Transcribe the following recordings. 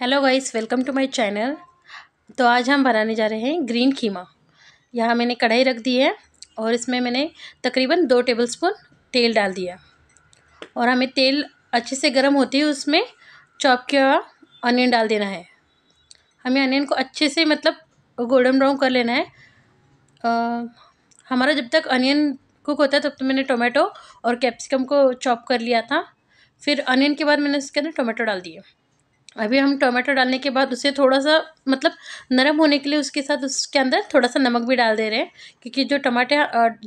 hello guys welcome to my channel तो आज हम बनाने जा रहे हैं ग्रीन खीमा यहाँ मैंने कढ़ाई रख दी है और इसमें मैंने तकरीबन दो टेबलस्पून तेल डाल दिया और हमें तेल अच्छे से गर्म होते ही उसमें चॉप किया हुआ अनियन डाल देना है हमें अनियन को अच्छे से मतलब गोल्डन ब्राउन कर लेना है आ, हमारा जब तक अनियन कुक होता है तब तो मैंने टोमेटो और कैप्सिकम को चॉप कर लिया था फिर अनियन के बाद मैंने उसके अंदर टोमेटो डाल दिया अभी हम टोमेटो डालने के बाद उसे थोड़ा सा मतलब नरम होने के लिए उसके साथ उसके अंदर थोड़ा सा नमक भी डाल दे रहे हैं क्योंकि जो टमाटे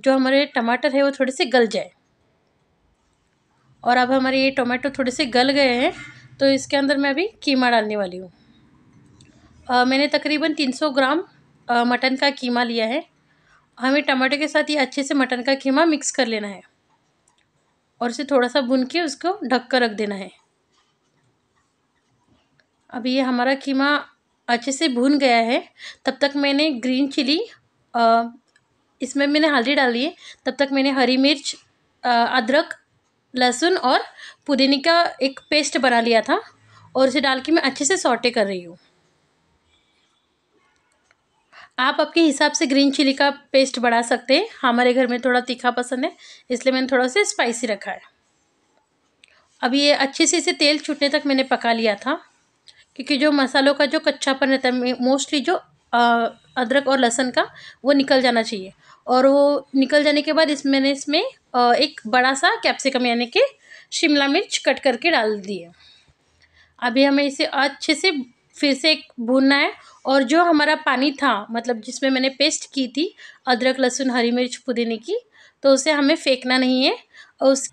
जो हमारे टमाटर है वो थोड़े से गल जाए और अब हमारे ये टोमेटो थोड़े से गल गए हैं तो इसके अंदर मैं अभी कीमा डालने वाली हूँ मैंने तकरीबन तीन ग्राम मटन का कीमा लिया है हमें टमाटर के साथ ये अच्छे से मटन का कीमा मिक्स कर लेना है और उसे थोड़ा सा भून के उसको ढक कर रख देना है अब ये हमारा कीमा अच्छे से भून गया है तब तक मैंने ग्रीन चिली इसमें मैंने हल्दी डाली है तब तक मैंने हरी मिर्च अदरक लहसुन और पुदीने का एक पेस्ट बना लिया था और उसे डाल के मैं अच्छे से सॉटे कर रही हूँ आप आपके हिसाब से ग्रीन चिली का पेस्ट बढ़ा सकते हैं हमारे घर में थोड़ा तीखा पसंद है इसलिए मैंने थोड़ा सा स्पाइसी रखा है अब ये अच्छे से इसे तेल छूटने तक मैंने पका लिया था क्योंकि जो मसालों का जो कच्चापन रहता है मोस्टली जो अदरक और लहसुन का वो निकल जाना चाहिए और वो निकल जाने के बाद इस मैंने इसमें एक बड़ा सा कैप्सिकम यानी कि शिमला मिर्च कट करके डाल दिया अभी हमें इसे अच्छे से फिर से एक भूनना है और जो हमारा पानी था मतलब जिसमें मैंने पेस्ट की थी अदरक लहसुन हरी मिर्च पुदीने की तो उसे हमें फेंकना नहीं है और उस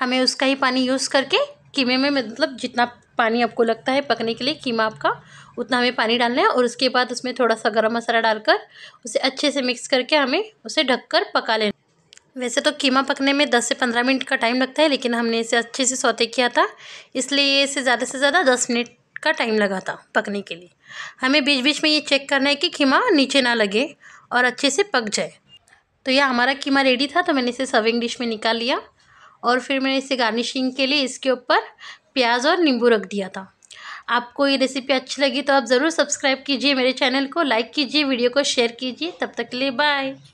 हमें उसका ही पानी यूज़ करके कीमे में मतलब जितना पानी आपको लगता है पकने के लिए कीमा आपका उतना हमें पानी डालना है और उसके बाद उसमें थोड़ा सा गर्म मसाला डालकर उसे अच्छे से मिक्स करके हमें उसे ढककर पका लेना वैसे तो कीमा पकने में 10 से 15 मिनट का टाइम लगता है लेकिन हमने इसे अच्छे से सौते किया था इसलिए इसे ज़्यादा से ज़्यादा 10 मिनट का टाइम लगा था पकने के लिए हमें बीच बीच में ये चेक करना है कि कीमा नीचे ना लगे और अच्छे से पक जाए तो यह हमारा कीमा रेडी था तो मैंने इसे सर्विंग डिश में निकाल लिया और फिर मैंने इसे गार्निशिंग के लिए इसके ऊपर प्याज और नींबू रख दिया था आपको ये रेसिपी अच्छी लगी तो आप ज़रूर सब्सक्राइब कीजिए मेरे चैनल को लाइक कीजिए वीडियो को शेयर कीजिए तब तक के लिए बाय